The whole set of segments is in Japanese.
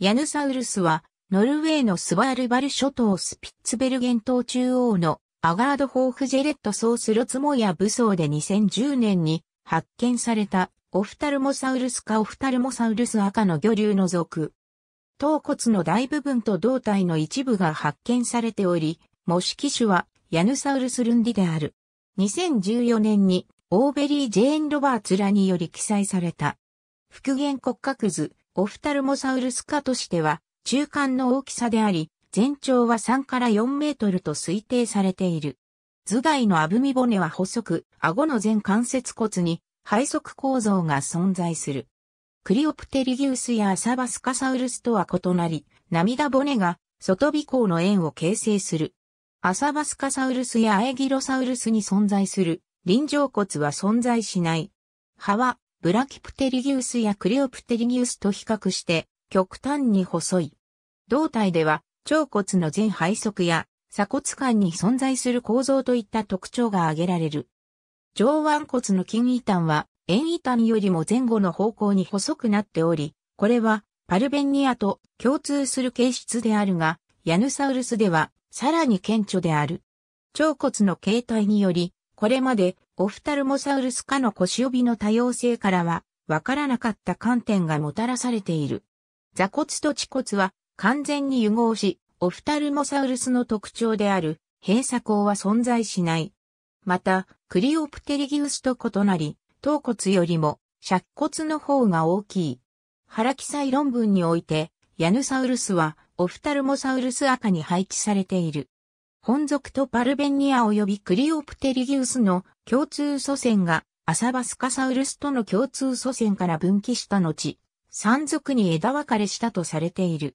ヤヌサウルスは、ノルウェーのスバールバル諸島スピッツベルゲン島中央のアガードホーフジェレットソースロツモヤ武装で2010年に発見されたオフタルモサウルスかオフタルモサウルス赤の魚竜の属。頭骨の大部分と胴体の一部が発見されており、模式種はヤヌサウルスルンディである。2014年にオーベリー・ジェーン・ロバーツらにより記載された。復元骨格図、オフタルモサウルス科としては中間の大きさであり、全長は3から4メートルと推定されている。頭蓋のあぶみ骨は細く、顎の全関節骨に背側構造が存在する。クリオプテリギウスやアサバスカサウルスとは異なり、涙骨が外尾孔の円を形成する。アサバスカサウルスやアエギロサウルスに存在する臨場骨は存在しない。歯はブラキプテリギウスやクレオプテリギウスと比較して極端に細い。胴体では、腸骨の全背側や鎖骨間に存在する構造といった特徴が挙げられる。上腕骨の筋異端は、円異端よりも前後の方向に細くなっており、これはパルベニアと共通する形質であるが、ヤヌサウルスではさらに顕著である。腸骨の形態により、これまでオフタルモサウルス科の腰帯の多様性からは、わからなかった観点がもたらされている。座骨と恥骨は完全に融合し、オフタルモサウルスの特徴である閉鎖口は存在しない。また、クリオプテリギウスと異なり、頭骨よりも、尺骨の方が大きい。原記載論文において、ヤヌサウルスは、オフタルモサウルス赤に配置されている。本族とパルベニア及びクリオプテリギウスの共通祖先がアサバスカサウルスとの共通祖先から分岐した後、山族に枝分かれしたとされている。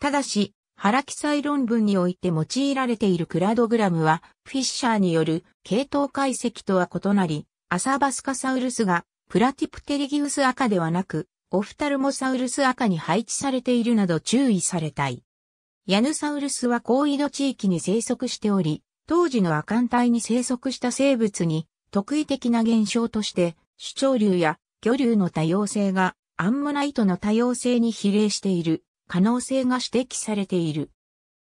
ただし、原記載論文において用いられているクラドグラムは、フィッシャーによる系統解析とは異なり、アサバスカサウルスがプラティプテリギウス赤ではなく、オフタルモサウルス赤に配置されているなど注意されたい。ヤヌサウルスは高緯度地域に生息しており、当時の亜寒帯に生息した生物に特異的な現象として、主潮流や魚流の多様性がアンモナイトの多様性に比例している可能性が指摘されている。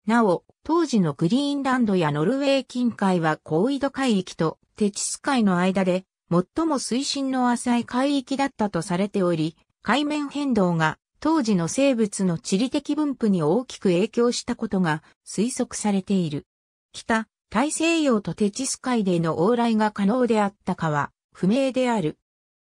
なお、当時のグリーンランドやノルウェー近海は高緯度海域とテチス海の間で最も水深の浅い海域だったとされており、海面変動が当時の生物の地理的分布に大きく影響したことが推測されている。北、大西洋とテチス海での往来が可能であったかは不明である。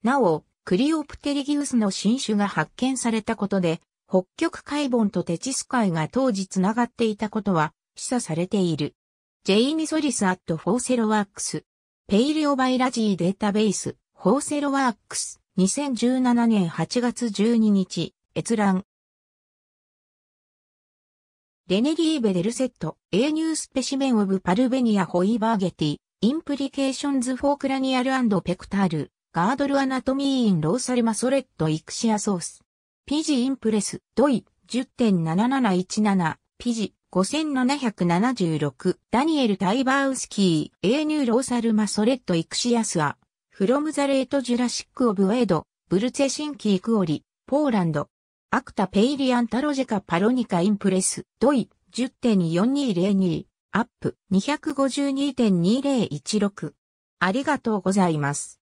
なお、クリオプテリギウスの新種が発見されたことで、北極海盆とテチス海が当時つながっていたことは示唆されている。ジェイミソリスアットフォーセロワークス。ペイリオバイラジーデータベース、フォーセロワークス。2017年8月12日。閲覧。レネリーベデルセット、A ニュースペシメンオブパルベニアホイバーゲティ、インプリケーションズフォークラニアルアンド、ペクタール、ガードルアナトミーインローサルマソレットイクシアソース。ピジインプレス、ドイ、10.7717、ピジ、5776、ダニエル・タイバウスキー、A ニューローサルマソレットイクシアスア、フロムザレートジュラシック・オブ・エイド、ブルチェシンキー・クオリ、ポーランド。アクタペイリアンタロジカパロニカインプレス、ドイ、10.4202、アップ、252.2016。ありがとうございます。